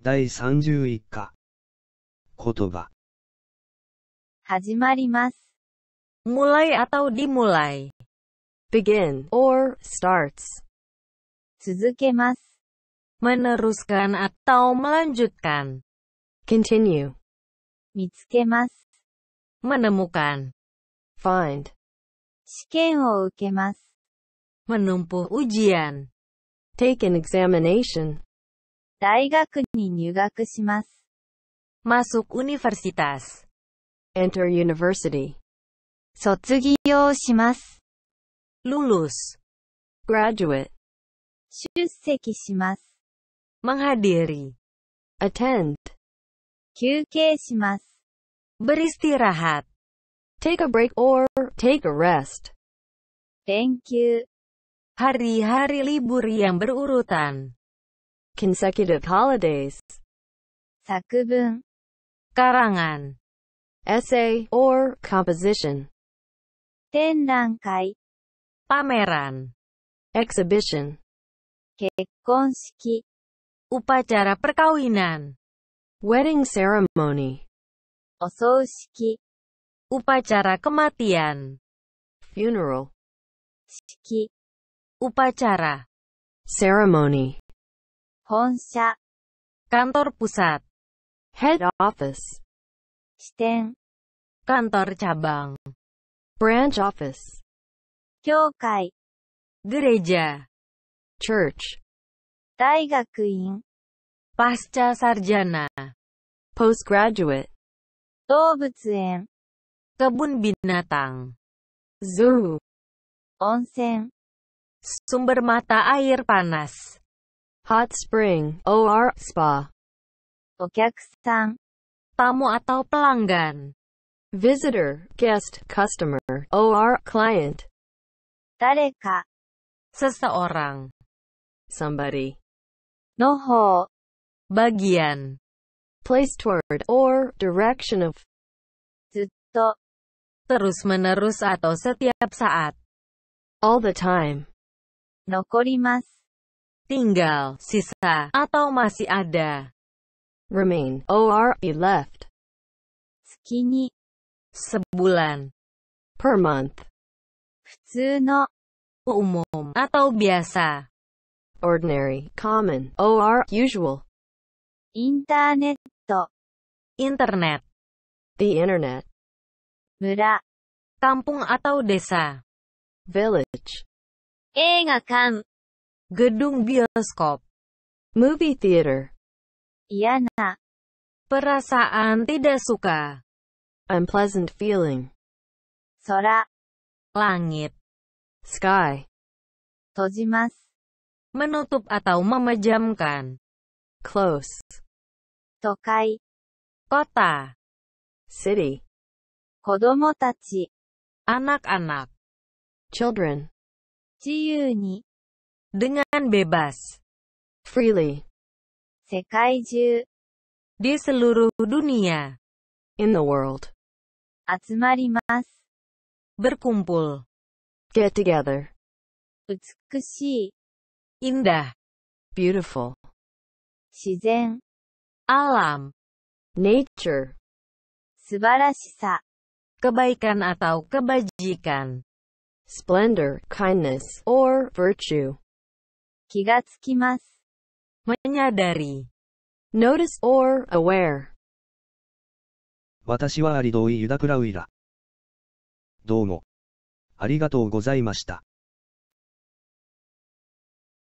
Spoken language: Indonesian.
第31課。言葉。始まります。mulai atau dimulai. begin or starts. 続けます。meneruskan atau melanjutkan. continue, 見つけます。menemukan, find, 試験を受けます。menempuh ujian, take an examination, Masuk universitas. Enter university. Lulus. Graduate. Menghadiri. Attend. Beristirahat. Take a break or take a rest. Thank you. hari hari libur yang berurutan consecutive holidays. 작급은 karangan essay or composition, 展覧会 pameran exhibition 結婚式 upacara perkawinan wedding ceremony 葬式 upacara kematian funeral 式 upacara ceremony 本社 kantor pusat head office 支店 kantor cabang branch office 教会 gereja church 大学院 pasca sarjana postgraduate 動物園 kebun binatang zoo 温泉 sumber mata air panas hot spring or spa. tamu atau pelanggan. Visitor, guest, customer, or client. 誰か、seseorang, somebody. bagian. place toward or direction of. terus menerus atau setiap saat. All the time. 残ります。tinggal, sisa, atau masih ada. Remain, or be left. sekini sebulan. Per month, futsuno, umum, atau biasa. Ordinary, common, or usual. Internet, internet. The internet. Mura, kampung atau desa. Village. 映画館 Gedung bioskop. Movie theater. Iya nak. Perasaan tidak suka. Unpleasant feeling. Sora. Langit. Sky. Tojimas. Menutup atau memejamkan. Close. Tokai. Kota. City. Kodomo tachi. Anak-anak. Children. Ciyuu ni dengan bebas freely Sekaiju. di seluruh dunia in the world 集まります berkumpul get together Utsukushi. indah beautiful Shizen. alam nature Subarashisa. kebaikan atau kebajikan splendor kindness or virtue 気がつきます。menyadari notice or aware 私はアリドイ・ユダクラウイラ。どうも。ありがとうございました。